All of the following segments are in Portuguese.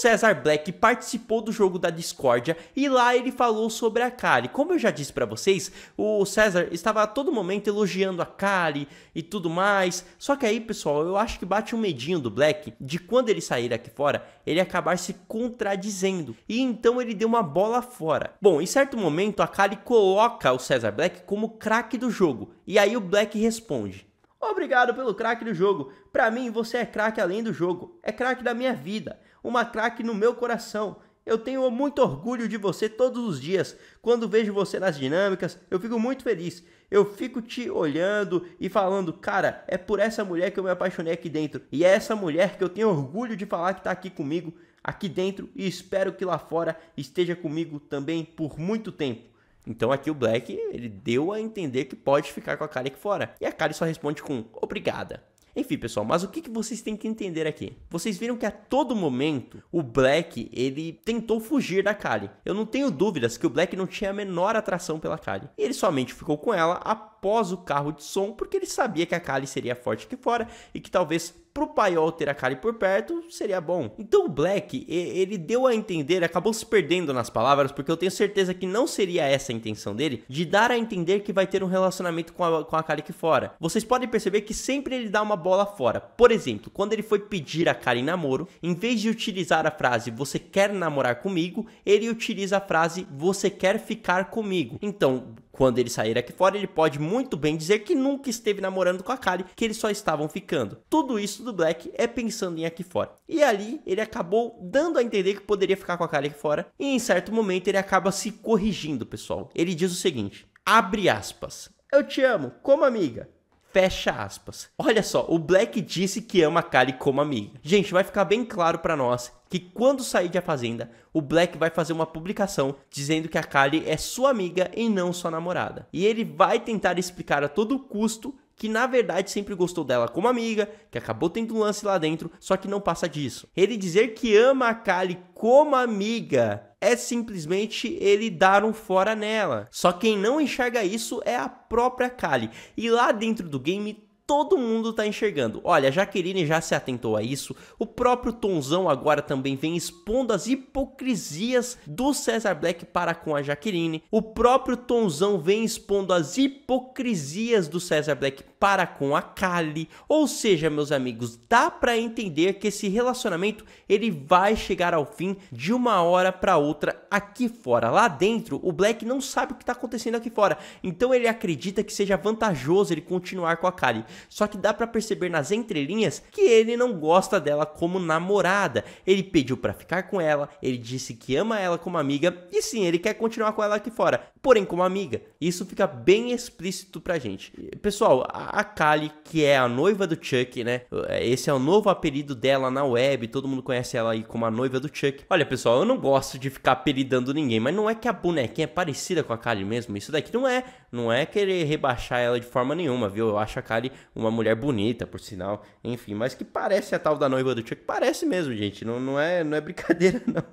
César Black participou do jogo da Discordia e lá ele falou sobre a Kali. Como eu já disse para vocês, o César estava a todo momento elogiando a Kali e tudo mais. Só que aí, pessoal, eu acho que bate um medinho do Black de quando ele sair aqui fora, ele acabar se contradizendo. E então ele deu uma bola fora. Bom, em certo momento a Kali coloca o César Black como craque do jogo. E aí o Black responde: Obrigado pelo craque do jogo. Para mim, você é craque além do jogo. É craque da minha vida. Uma craque no meu coração. Eu tenho muito orgulho de você todos os dias. Quando vejo você nas dinâmicas, eu fico muito feliz. Eu fico te olhando e falando, cara, é por essa mulher que eu me apaixonei aqui dentro. E é essa mulher que eu tenho orgulho de falar que está aqui comigo, aqui dentro, e espero que lá fora esteja comigo também por muito tempo. Então aqui o Black, ele deu a entender que pode ficar com a Kali aqui fora. E a Kali só responde com obrigada. Enfim, pessoal, mas o que, que vocês têm que entender aqui? Vocês viram que a todo momento o Black, ele tentou fugir da Kali. Eu não tenho dúvidas que o Black não tinha a menor atração pela Kali. E ele somente ficou com ela a após o carro de som, porque ele sabia que a Kali seria forte aqui fora e que talvez pro Paiol ter a Kali por perto seria bom. Então o Black, ele deu a entender, acabou se perdendo nas palavras, porque eu tenho certeza que não seria essa a intenção dele, de dar a entender que vai ter um relacionamento com a, com a Kali aqui fora. Vocês podem perceber que sempre ele dá uma bola fora. Por exemplo, quando ele foi pedir a Kali namoro, em vez de utilizar a frase você quer namorar comigo, ele utiliza a frase você quer ficar comigo. Então, quando ele sair aqui fora, ele pode muito bem dizer que nunca esteve namorando com a Kali, que eles só estavam ficando. Tudo isso do Black é pensando em aqui fora. E ali, ele acabou dando a entender que poderia ficar com a Kali aqui fora, e em certo momento ele acaba se corrigindo, pessoal. Ele diz o seguinte: abre aspas. Eu te amo, como amiga, Fecha aspas. Olha só, o Black disse que ama a Kali como amiga. Gente, vai ficar bem claro para nós que quando sair da fazenda, o Black vai fazer uma publicação dizendo que a Kali é sua amiga e não sua namorada. E ele vai tentar explicar a todo custo que na verdade sempre gostou dela como amiga, que acabou tendo um lance lá dentro, só que não passa disso. Ele dizer que ama a Kali como amiga é simplesmente ele dar um fora nela. Só quem não enxerga isso é a própria Kali. E lá dentro do game todo mundo tá enxergando. Olha, a Jaqueline já se atentou a isso, o próprio Tonzão agora também vem expondo as hipocrisias do César Black para com a Jaqueline, o próprio Tonzão vem expondo as hipocrisias do César Black para com a Kali. Ou seja, meus amigos, dá para entender que esse relacionamento ele vai chegar ao fim de uma hora para outra aqui fora. Lá dentro, o Black não sabe o que está acontecendo aqui fora. Então ele acredita que seja vantajoso ele continuar com a Kali só que dá para perceber nas entrelinhas que ele não gosta dela como namorada. Ele pediu para ficar com ela, ele disse que ama ela como amiga e sim, ele quer continuar com ela aqui fora, porém como amiga. Isso fica bem explícito pra gente. Pessoal, a Kali, que é a noiva do Chuck, né? É, esse é o novo apelido dela na web, todo mundo conhece ela aí como a noiva do Chuck. Olha, pessoal, eu não gosto de ficar apelidando ninguém, mas não é que a bonequinha é parecida com a Kali mesmo. Isso daqui não é, não é querer rebaixar ela de forma nenhuma, viu? Eu acho a Kali uma mulher bonita, por sinal, enfim, mas que parece a tal da noiva do Chuck, parece mesmo, gente, não, não, é, não é brincadeira, não,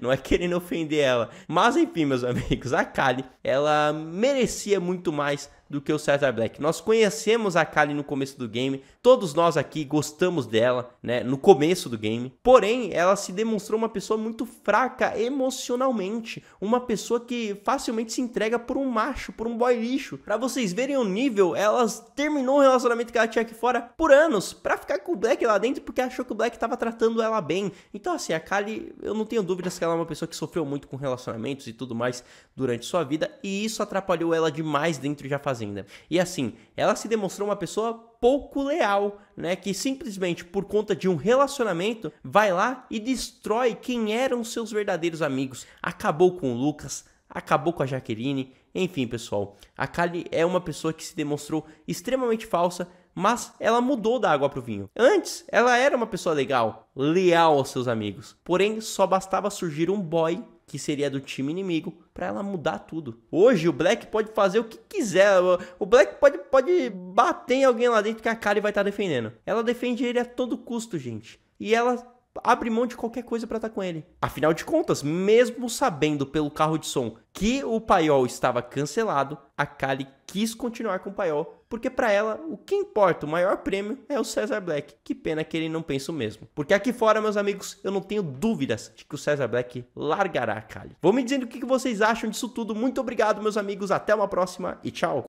não é querendo ofender ela. Mas enfim, meus amigos, a Kali, ela merecia muito mais do que o César Black. Nós conhecemos a Kali no começo do game, todos nós aqui gostamos dela, né, no começo do game. Porém, ela se demonstrou uma pessoa muito fraca emocionalmente, uma pessoa que facilmente se entrega por um macho, por um boy lixo. Para vocês verem o nível, ela terminou o relacionamento que ela tinha aqui fora por anos para ficar com o Black lá dentro porque achou que o Black tava tratando ela bem. Então, assim, a Kali, eu não tenho dúvidas que ela é uma pessoa que sofreu muito com relacionamentos e tudo mais durante sua vida e isso atrapalhou ela demais dentro de faz fazenda. E assim, ela se demonstrou uma pessoa pouco leal, né, que simplesmente por conta de um relacionamento vai lá e destrói quem eram seus verdadeiros amigos. Acabou com o Lucas, acabou com a Jaqueline, enfim, pessoal. A Kali é uma pessoa que se demonstrou extremamente falsa, mas ela mudou da água para o vinho. Antes, ela era uma pessoa legal, leal aos seus amigos. Porém, só bastava surgir um boy que seria do time inimigo, para ela mudar tudo. Hoje o Black pode fazer o que quiser. O Black pode, pode bater em alguém lá dentro que a Kali vai estar tá defendendo. Ela defende ele a todo custo, gente. E ela abre mão de qualquer coisa para estar tá com ele. Afinal de contas, mesmo sabendo pelo carro de som que o paiol estava cancelado, a Kali quis continuar com o paiol, porque para ela o que importa, o maior prêmio é o Cesar Black. Que pena que ele não pensa o mesmo. Porque aqui fora, meus amigos, eu não tenho dúvidas de que o Cesar Black largará a Kali. Vou me dizendo o que vocês acham disso tudo. Muito obrigado, meus amigos. Até uma próxima e tchau.